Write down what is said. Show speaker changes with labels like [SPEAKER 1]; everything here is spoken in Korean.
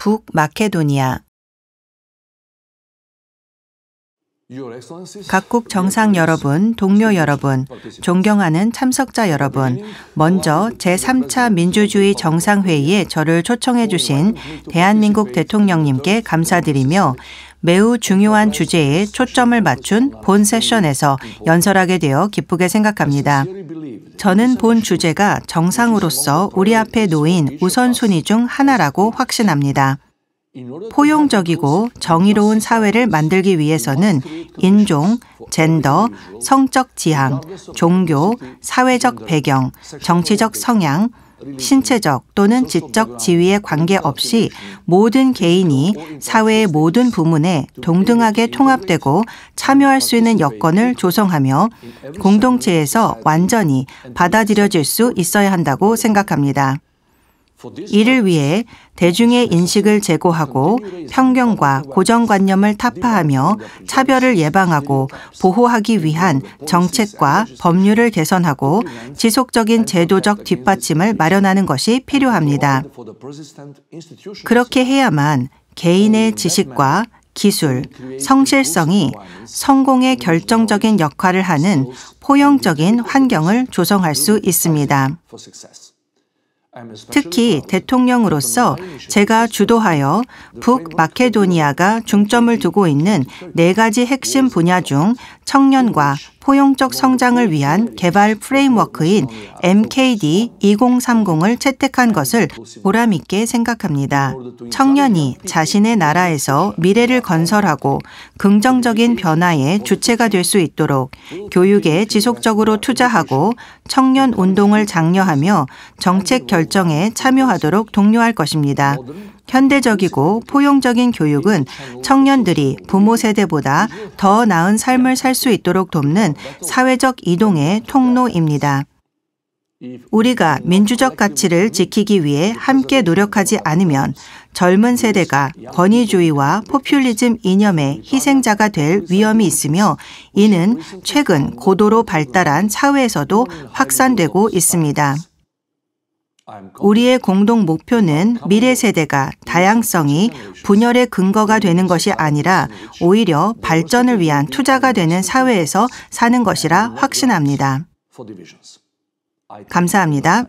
[SPEAKER 1] 북마케도니아 각국 정상 여러분, 동료 여러분, 존경하는 참석자 여러분, 먼저 제3차 민주주의 정상회의에 저를 초청해 주신 대한민국 대통령님께 감사드리며 매우 중요한 주제에 초점을 맞춘 본 세션에서 연설하게 되어 기쁘게 생각합니다. 저는 본 주제가 정상으로서 우리 앞에 놓인 우선순위 중 하나라고 확신합니다. 포용적이고 정의로운 사회를 만들기 위해서는 인종, 젠더, 성적 지향, 종교, 사회적 배경, 정치적 성향, 신체적 또는 지적 지위에 관계없이 모든 개인이 사회의 모든 부문에 동등하게 통합되고 참여할 수 있는 여건을 조성하며 공동체에서 완전히 받아들여질 수 있어야 한다고 생각합니다. 이를 위해 대중의 인식을 제고하고 편견과 고정관념을 타파하며 차별을 예방하고 보호하기 위한 정책과 법률을 개선하고 지속적인 제도적 뒷받침을 마련하는 것이 필요합니다. 그렇게 해야만 개인의 지식과 기술, 성실성이 성공에 결정적인 역할을 하는 포용적인 환경을 조성할 수 있습니다. 특히 대통령으로서 제가 주도하여 북마케도니아가 중점을 두고 있는 네 가지 핵심 분야 중 청년과 포용적 성장을 위한 개발 프레임워크인 MKD 2030을 채택한 것을 보람 있게 생각합니다. 청년이 자신의 나라에서 미래를 건설하고 긍정적인 변화의 주체가 될 수 있도록 교육에 지속적으로 투자하고 청년 운동을 장려하며 정책 결정에 참여하도록 독려할 것입니다. 현대적이고 포용적인 교육은 청년들이 부모 세대보다 더 나은 삶을 살 수 있도록 돕는 사회적 이동의 통로입니다. 우리가 민주적 가치를 지키기 위해 함께 노력하지 않으면 젊은 세대가 권위주의와 포퓰리즘 이념의 희생자가 될 위험이 있으며 이는 최근 고도로 발달한 사회에서도 확산되고 있습니다. 우리의 공동 목표는 미래 세대가 다양성이 분열의 근거가 되는 것이 아니라 오히려 발전을 위한 투자가 되는 사회에서 사는 것이라 확신합니다. 감사합니다.